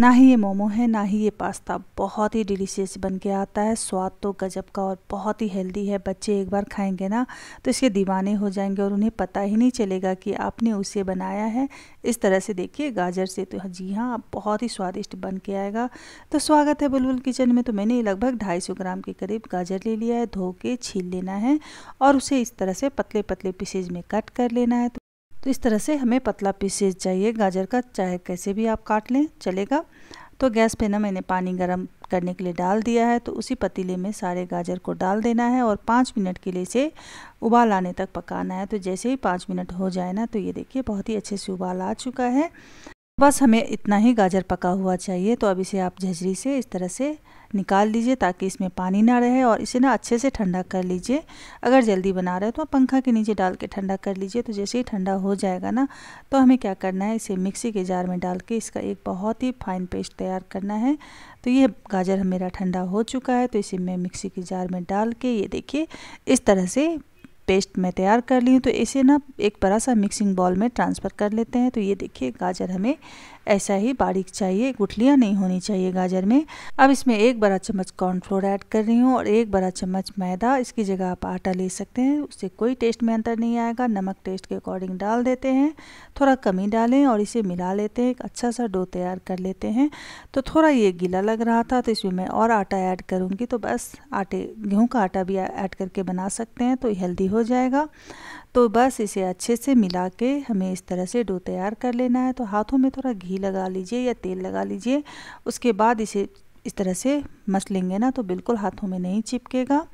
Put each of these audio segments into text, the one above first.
ना ही ये मोमो है ना ही ये पास्ता बहुत ही डिलीशियस बन के आता है स्वाद तो गजब का और बहुत ही हेल्दी है बच्चे एक बार खाएंगे ना तो इसके दीवाने हो जाएंगे और उन्हें पता ही नहीं चलेगा कि आपने उसे बनाया है इस तरह से देखिए गाजर से तो जी हाँ बहुत ही स्वादिष्ट बन के आएगा तो स्वागत है बुलबुल किचन में तो मैंने लगभग ढाई सौ ग्राम के करीब गाजर ले लिया है धो के छील लेना है और उसे इस तरह से पतले पतले पीसेज में कट कर लेना है तो तो इस तरह से हमें पतला पीसेस चाहिए गाजर का चाहे कैसे भी आप काट लें चलेगा तो गैस पे ना मैंने पानी गर्म करने के लिए डाल दिया है तो उसी पतीले में सारे गाजर को डाल देना है और पाँच मिनट के लिए इसे उबाल आने तक पकाना है तो जैसे ही पाँच मिनट हो जाए ना तो ये देखिए बहुत ही अच्छे से उबाल आ चुका है बस हमें इतना ही गाजर पका हुआ चाहिए तो अब इसे आप झजरी से इस तरह से निकाल लीजिए ताकि इसमें पानी ना रहे और इसे ना अच्छे से ठंडा कर लीजिए अगर जल्दी बना रहे तो आप पंखा के नीचे डाल के ठंडा कर लीजिए तो जैसे ही ठंडा हो जाएगा ना तो हमें क्या करना है इसे मिक्सी के जार में डाल के इसका एक बहुत ही फाइन पेस्ट तैयार करना है तो ये गाजर मेरा ठंडा हो चुका है तो इसे मैं मिक्सी के जार में डाल के ये देखिए इस तरह से पेस्ट मैं तैयार कर ली हूँ तो इसे ना एक बड़ा सा मिक्सिंग बॉल में ट्रांसफ़र कर लेते हैं तो ये देखिए गाजर हमें ऐसा ही बारीक चाहिए गुठलियाँ नहीं होनी चाहिए गाजर में अब इसमें एक बड़ा चम्मच कॉर्नफ्लोर ऐड कर रही हूँ और एक बड़ा चम्मच मैदा इसकी जगह आप आटा ले सकते हैं उससे कोई टेस्ट में अंतर नहीं आएगा नमक टेस्ट के अकॉर्डिंग डाल देते हैं थोड़ा कमी डालें और इसे मिला लेते हैं एक अच्छा सा डो तैयार कर लेते हैं तो थोड़ा ये गीला लग रहा था तो इसमें मैं और आटा ऐड करूँगी तो बस आटे गेहूँ का आटा भी ऐड करके बना सकते हैं तो हेल्दी हो जाएगा तो बस इसे अच्छे से मिला के हमें इस तरह से डो तैयार कर लेना है तो हाथों में थोड़ा घी लगा लीजिए या तेल लगा लीजिए उसके बाद इसे इस तरह से मस लेंगे ना तो बिल्कुल हाथों में नहीं चिपकेगा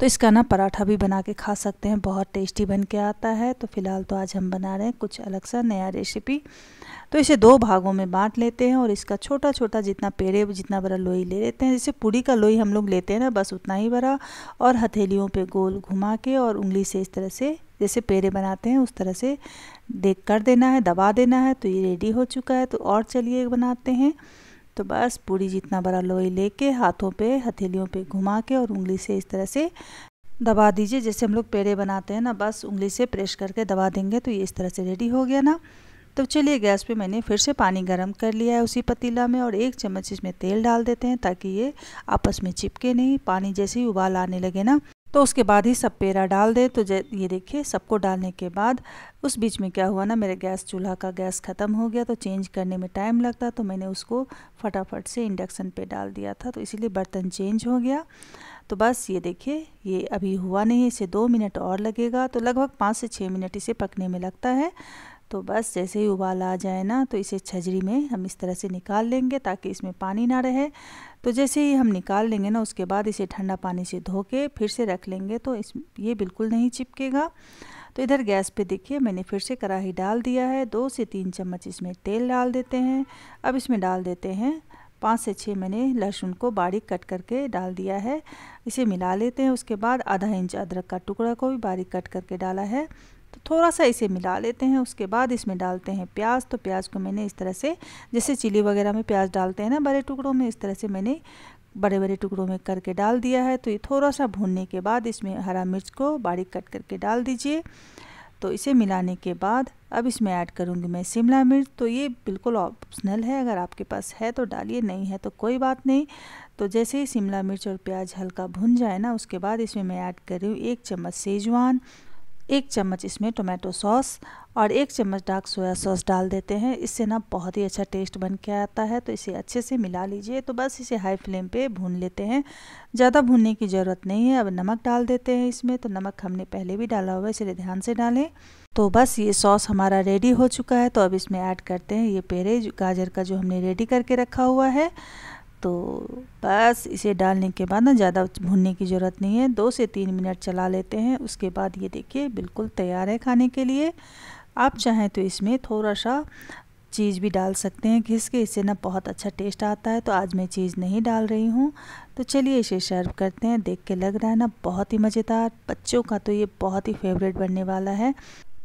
तो इसका ना पराठा भी बना के खा सकते हैं बहुत टेस्टी बन के आता है तो फ़िलहाल तो आज हम बना रहे हैं कुछ अलग सा नया रेसिपी तो इसे दो भागों में बांट लेते हैं और इसका छोटा छोटा जितना पेड़े जितना बड़ा लोई ले लेते हैं जैसे पूड़ी का लोई हम लोग लेते हैं ना बस उतना ही बड़ा और हथेलियों पे गोल घुमा के और उंगली से इस तरह से जैसे पेड़े बनाते हैं उस तरह से देख कर देना है दबा देना है तो ये रेडी हो चुका है तो और चलिए बनाते हैं तो बस पूरी जितना बड़ा लोई लेके हाथों पे हथेलियों पे घुमा के और उंगली से इस तरह से दबा दीजिए जैसे हम लोग पेड़े बनाते हैं ना बस उंगली से प्रेस करके दबा देंगे तो ये इस तरह से रेडी हो गया ना तो चलिए गैस पे मैंने फिर से पानी गर्म कर लिया है उसी पतीला में और एक चम्मच इसमें तेल डाल देते हैं ताकि ये आपस में चिपके नहीं पानी जैसे ही उबाल आने लगे ना तो उसके बाद ही सब पेड़ा डाल दे तो ये देखिए सबको डालने के बाद उस बीच में क्या हुआ ना मेरे गैस चूल्हा का गैस ख़त्म हो गया तो चेंज करने में टाइम लगता तो मैंने उसको फटाफट से इंडक्शन पे डाल दिया था तो इसीलिए बर्तन चेंज हो गया तो बस ये देखिए ये अभी हुआ नहीं इसे दो मिनट और लगेगा तो लगभग पाँच से छः मिनट इसे पकने में लगता है तो बस जैसे ही उबाल आ जाए ना तो इसे छजरी में हम इस तरह से निकाल लेंगे ताकि इसमें पानी ना रहे तो जैसे ही हम निकाल लेंगे ना उसके बाद इसे ठंडा पानी से धो के फिर से रख लेंगे तो इस ये बिल्कुल नहीं चिपकेगा तो इधर गैस पे देखिए मैंने फिर से कढ़ाही डाल दिया है दो से तीन चम्मच इसमें तेल डाल देते हैं अब इसमें डाल देते हैं पाँच से छः मैंने लहसुन को बारीक कट करके डाल दिया है इसे मिला लेते हैं उसके बाद आधा इंच अदरक का टुकड़ा को भी बारीक कट करके डाला है थोड़ा सा इसे मिला लेते हैं उसके बाद इसमें डालते हैं प्याज तो प्याज को मैंने इस तरह से जैसे चिली वगैरह में प्याज डालते हैं ना बड़े टुकड़ों में इस तरह से मैंने बड़े बड़े टुकड़ों में करके डाल दिया है तो ये थोड़ा सा भूनने के बाद इसमें हरा मिर्च को बारीक कट करके डाल दीजिए तो इसे मिलाने के बाद अब इसमें ऐड करूँगी मैं शिमला मिर्च तो ये बिल्कुल ऑप्शनल है अगर आपके पास है तो डालिए नहीं है तो कोई बात नहीं तो जैसे ही शिमला मिर्च और प्याज हल्का भुन जाए ना उसके बाद इसमें मैं ऐड कर रही हूँ एक चम्मच सेजवान एक चम्मच इसमें टोमेटो सॉस और एक चम्मच डार्क सोया सॉस डाल देते हैं इससे ना बहुत ही अच्छा टेस्ट बन के आता है तो इसे अच्छे से मिला लीजिए तो बस इसे हाई फ्लेम पे भून लेते हैं ज़्यादा भूनने की ज़रूरत नहीं है अब नमक डाल देते हैं इसमें तो नमक हमने पहले भी डाला हुआ है इसलिए ध्यान से डालें तो बस ये सॉस हमारा रेडी हो चुका है तो अब इसमें ऐड करते हैं ये पेरे गाजर का जो हमने रेडी करके रखा हुआ है तो बस इसे डालने के बाद ना ज़्यादा भूनने की ज़रूरत नहीं है दो से तीन मिनट चला लेते हैं उसके बाद ये देखिए बिल्कुल तैयार है खाने के लिए आप चाहें तो इसमें थोड़ा सा चीज़ भी डाल सकते हैं घिस के इससे ना बहुत अच्छा टेस्ट आता है तो आज मैं चीज़ नहीं डाल रही हूँ तो चलिए इसे सर्व करते हैं देख के लग रहा है ना बहुत ही मज़ेदार बच्चों का तो ये बहुत ही फेवरेट बनने वाला है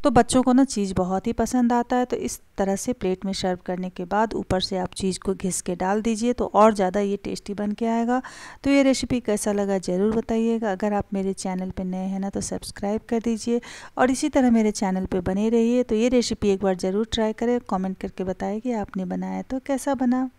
तो बच्चों को ना चीज़ बहुत ही पसंद आता है तो इस तरह से प्लेट में सर्व करने के बाद ऊपर से आप चीज़ को घिस के डाल दीजिए तो और ज़्यादा ये टेस्टी बन के आएगा तो ये रेसिपी कैसा लगा ज़रूर बताइएगा अगर आप मेरे चैनल पर नए हैं ना तो सब्सक्राइब कर दीजिए और इसी तरह मेरे चैनल पर बने रहिए तो ये रेसिपी एक बार ज़रूर ट्राई करें कॉमेंट करके बताएगी कि आपने बनाया तो कैसा बना